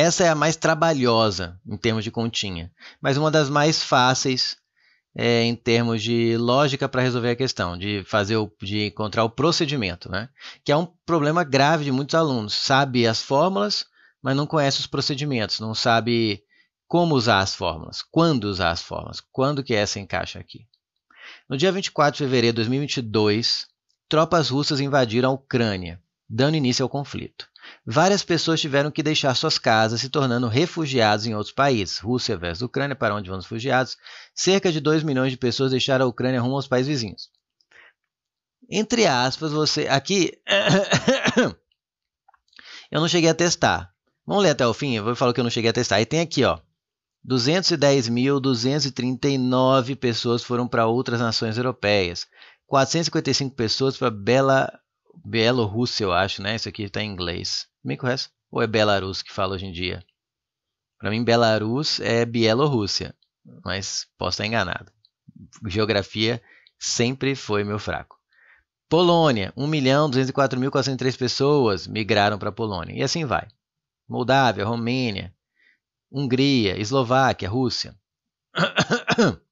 Essa é a mais trabalhosa em termos de continha, mas uma das mais fáceis é, em termos de lógica para resolver a questão, de fazer o, de encontrar o procedimento, né? Que é um problema grave de muitos alunos. Sabe as fórmulas, mas não conhece os procedimentos, não sabe como usar as fórmulas, quando usar as fórmulas, quando que essa encaixa aqui. No dia 24 de fevereiro de 2022, tropas russas invadiram a Ucrânia, dando início ao conflito. Várias pessoas tiveram que deixar suas casas, se tornando refugiados em outros países. Rússia versus Ucrânia, para onde vão os refugiados? Cerca de 2 milhões de pessoas deixaram a Ucrânia rumo aos países vizinhos. Entre aspas, você. Aqui. eu não cheguei a testar. Vamos ler até o fim, eu vou falar que eu não cheguei a testar. E tem aqui, ó. 210.239 pessoas foram para outras nações europeias. 455 pessoas para Bela Bielorrússia, eu acho, né? Isso aqui está em inglês. Me é conhece? É Ou é Belarus que fala hoje em dia? Para mim, Belarus é Bielorrússia, mas posso estar enganado. Geografia sempre foi meu fraco. Polônia, 1.204.403 pessoas migraram para a Polônia. E assim vai. Moldávia, Romênia, Hungria, Eslováquia, Rússia.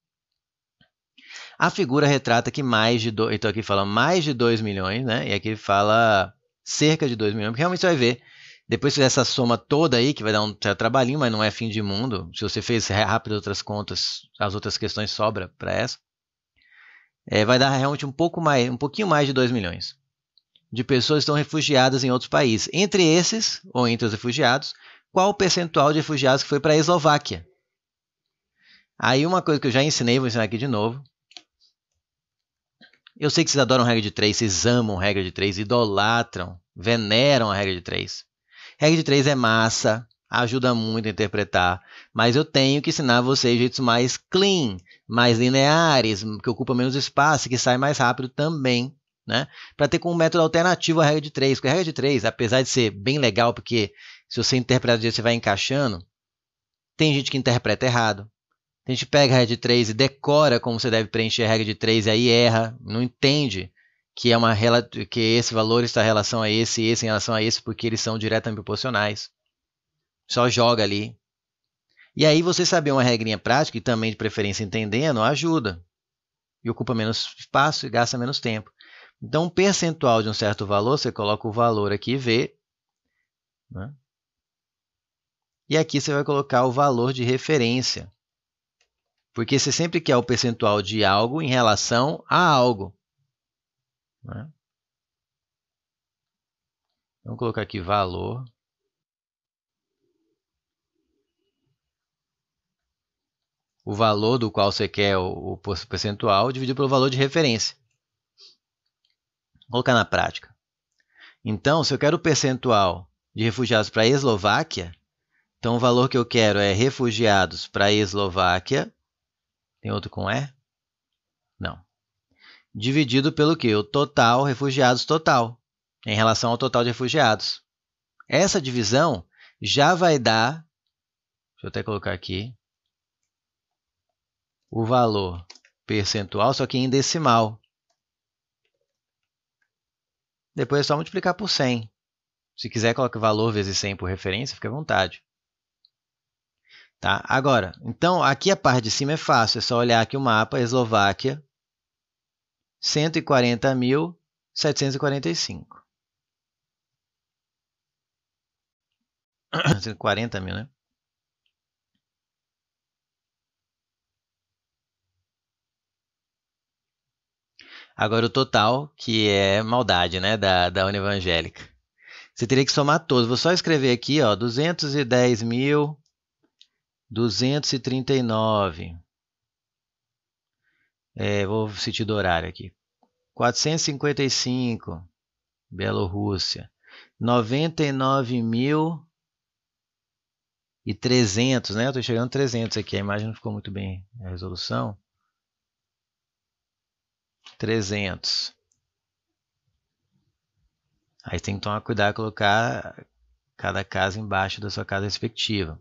A figura retrata que mais de. dois, Então aqui fala mais de 2 milhões, né? E aqui fala cerca de 2 milhões, porque realmente você vai ver. Depois essa soma toda aí, que vai dar um trabalhinho, mas não é fim de mundo. Se você fez rápido outras contas, as outras questões sobra para essa. É, vai dar realmente um pouco mais, um pouquinho mais de 2 milhões de pessoas estão refugiadas em outros países. Entre esses, ou entre os refugiados, qual o percentual de refugiados que foi para a Eslováquia? Aí uma coisa que eu já ensinei, vou ensinar aqui de novo, eu sei que vocês adoram regra de 3, vocês amam regra de 3, idolatram, veneram a regra de 3. Regra de 3 é massa, ajuda muito a interpretar, mas eu tenho que ensinar vocês jeitos mais clean, mais lineares, que ocupa menos espaço, que sai mais rápido também, né? Para ter como método alternativo a regra de 3, porque a regra de 3, apesar de ser bem legal, porque se você interpretar do jeito que você vai encaixando, tem gente que interpreta errado, a gente pega a regra de 3 e decora como você deve preencher a regra de 3 e aí erra, não entende que é uma que esse valor está em relação a esse e esse em relação a esse porque eles são diretamente proporcionais. Só joga ali. E aí você saber uma regrinha prática e também de preferência entendendo ajuda. E ocupa menos espaço e gasta menos tempo. Então, um percentual de um certo valor, você coloca o valor aqui V. Né? E aqui você vai colocar o valor de referência. Porque você sempre quer o percentual de algo em relação a algo. Né? Vamos colocar aqui valor. O valor do qual você quer o, percentual dividido pelo valor de referência. Vou colocar na prática. Então, se eu quero o percentual de refugiados para a Eslováquia, então o valor que eu quero é refugiados para a Eslováquia tem outro com E? Não. Dividido pelo que? O total refugiados total, em relação ao total de refugiados. Essa divisão já vai dar, deixa eu até colocar aqui, o valor percentual, só que em decimal. Depois é só multiplicar por 100. Se quiser, coloque o valor vezes 100 por referência, fica à vontade. Tá? Agora, então aqui a parte de cima é fácil, é só olhar aqui o mapa, Eslováquia, 140.745. 140 mil, né? Agora o total, que é maldade, né, da, da União Evangélica. Você teria que somar todos. Vou só escrever aqui, ó, 210 mil... 239. É, vou sentir do horário aqui. 455, Bielorrússia. 99.300, né? Eu tô chegando a 300 aqui, a imagem não ficou muito bem a resolução. 300. Aí tem que tomar cuidado colocar cada casa embaixo da sua casa respectiva.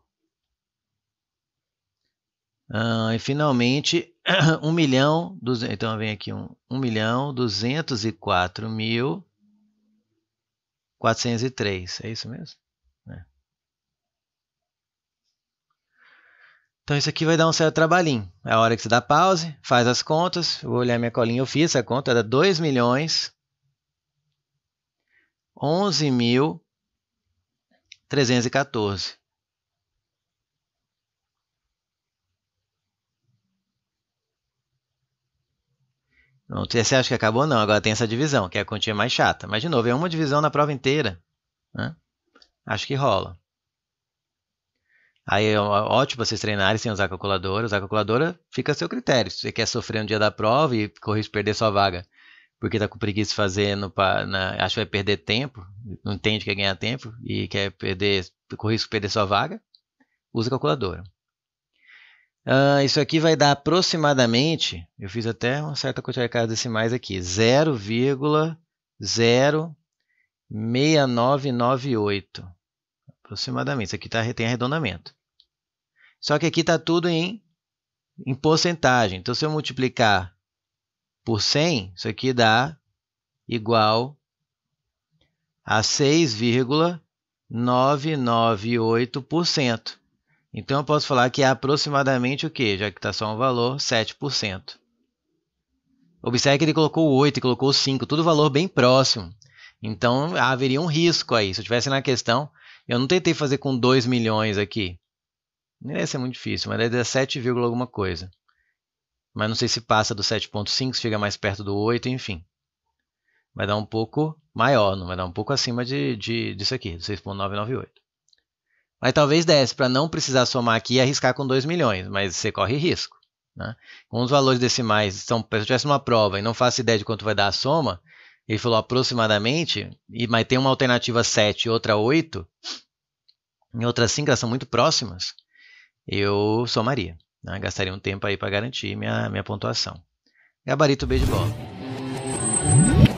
Ah, e finalmente, 1 milhão, 200, então vem aqui 1 milhão 204 mil 403, é isso mesmo? É. Então isso aqui vai dar um certo trabalhinho. É a hora que você dá pause, faz as contas, eu vou olhar minha colinha, eu fiz essa conta, era 2 milhões 11 mil 314. Não, você acha que acabou? Não, agora tem essa divisão, que é a quantia mais chata. Mas, de novo, é uma divisão na prova inteira. Né? Acho que rola. Aí é ótimo vocês treinarem sem usar calculadora. Usar calculadora fica a seu critério. Se você quer sofrer no um dia da prova e correr perder sua vaga, porque está com preguiça de fazer, no, na, acho que vai perder tempo, não entende que é ganhar tempo e quer perder, correr risco de perder sua vaga, usa calculadora. Ah, isso aqui vai dar aproximadamente, eu fiz até uma certa quantidade de decimais aqui, 0,06998. Aproximadamente, isso aqui tá, tem arredondamento. Só que aqui está tudo em, em porcentagem. Então, se eu multiplicar por 100, isso aqui dá igual a 6,998%. Então eu posso falar que é aproximadamente o que, já que está só um valor, 7%. Observe que ele colocou 8 e colocou 5, tudo valor bem próximo. Então haveria um risco aí. Se eu estivesse na questão, eu não tentei fazer com 2 milhões aqui. Não ia ser muito difícil, mas é 17, alguma coisa. Mas não sei se passa do 7.5, se fica mais perto do 8, enfim. Vai dar um pouco maior, não vai dar um pouco acima de, de, disso aqui, do 6.998. Mas talvez desse para não precisar somar aqui e arriscar com 2 milhões, mas você corre risco. Né? Com os valores decimais, então, se eu tivesse uma prova e não faço ideia de quanto vai dar a soma, ele falou aproximadamente, e mas tem uma alternativa 7 e outra 8, em outras 5 elas são muito próximas, eu somaria. Né? Gastaria um tempo aí para garantir minha, minha pontuação. Gabarito B de bola.